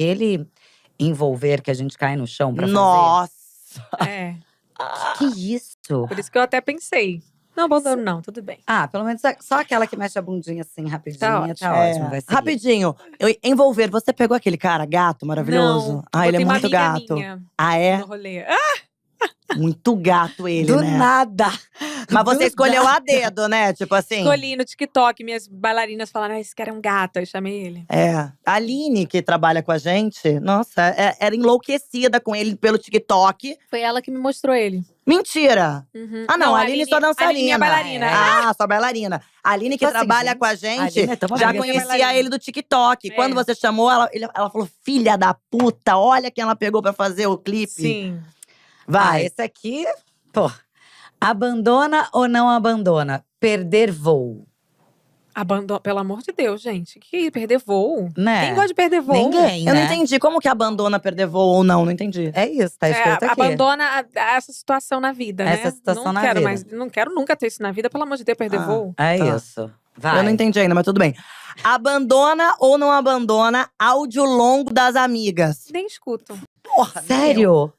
aquele envolver que a gente cai no chão pra fazer. Nossa! É. Que, que isso? Por isso que eu até pensei. Não, abandono não, tudo bem. Ah, pelo menos só aquela que mexe a bundinha assim, rapidinho, tá ótimo. Tá ótimo é, rapidinho, eu, envolver, você pegou aquele cara gato maravilhoso? Não, ah, ele é muito gato. Minha, ah, é? No rolê. Ah! Muito gato ele, Do né? nada. Mas você Do escolheu nada. a dedo, né? Tipo assim. Escolhi no TikTok, minhas bailarinas falaram: ah, esse cara é um gato, eu chamei ele. É. A Aline, que trabalha com a gente, nossa, é, era enlouquecida com ele pelo TikTok. Foi ela que me mostrou ele. Mentira! Uhum. Ah, não, não a Aline, Aline só dançarina. Aline é bailarina. É. É. Ah, só bailarina. A Aline que tipo assim, trabalha com a gente, a é já conhecia ele do TikTok. É. Quando você chamou, ela, ela falou: filha da puta, olha quem ela pegou pra fazer o clipe. Sim. Vai. Ah, esse aqui, pô. Abandona ou não abandona? Perder voo. Abandona, pelo amor de Deus, gente. Que é perder voo? Né? Quem gosta de perder voo? Ninguém. Eu né? não entendi. Como que abandona perder voo ou não? Não entendi. É isso, tá é, escrito é, aqui. Abandona a, essa situação na vida. Essa né? situação não na quero vida. não quero nunca ter isso na vida, pelo amor de Deus, perder ah, voo. É tá. isso. Vai. Eu não entendi ainda, mas tudo bem. Abandona ou não abandona áudio longo das amigas? Nem escuto. Porra, Sério? Meu.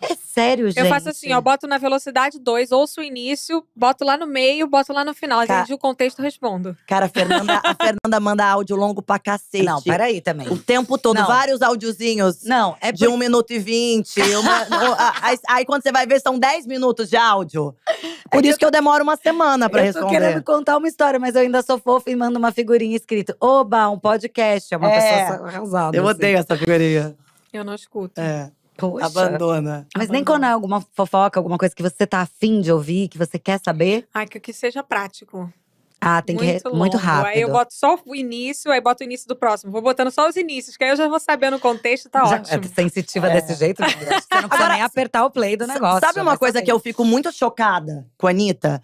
É sério, gente. Eu faço assim, ó, boto na velocidade 2, ouço o início, boto lá no meio, boto lá no final. Ca... gente o contexto, respondo. Cara, a Fernanda, a Fernanda manda áudio longo pra cacete. Não, peraí também. O tempo todo, não. vários áudiozinhos. Não, é De por... um minuto e vinte. aí quando você vai ver, são dez minutos de áudio. É por é isso que eu, que eu demoro uma semana pra eu responder. Eu tô querendo contar uma história, mas eu ainda sou fofa e mando uma figurinha escrita. Oba, um podcast. É uma é. pessoa arrasada. Eu assim. odeio essa figurinha. Eu não escuto. É. Poxa. Abandona. Mas Abandona. nem quando é alguma fofoca, alguma coisa que você tá afim de ouvir, que você quer saber. Ai, que, que seja prático. Ah, tem muito que re... muito rápido. Aí eu boto só o início, aí boto o início do próximo. Vou botando só os inícios, que aí eu já vou sabendo o contexto, tá já, é ótimo. É sensitiva é. desse jeito, você não precisa Agora, nem apertar o play do negócio. Sabe uma coisa saber. que eu fico muito chocada com a Anitta?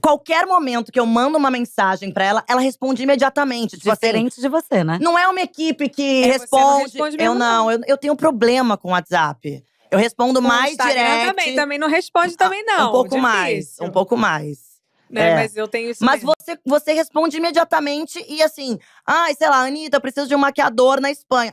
qualquer momento que eu mando uma mensagem para ela, ela responde imediatamente. Tipo assim, Diferente assim, de você, né? Não é uma equipe que é, responde. Não responde eu não, eu, eu tenho problema com o WhatsApp. Eu respondo com mais direto. também, também não responde ah, também não. Um pouco Difícil. mais, um pouco mais. Né? É. Mas eu tenho isso. Mas você, você responde imediatamente e assim, ai, ah, sei lá, Anitta, preciso de um maquiador na Espanha.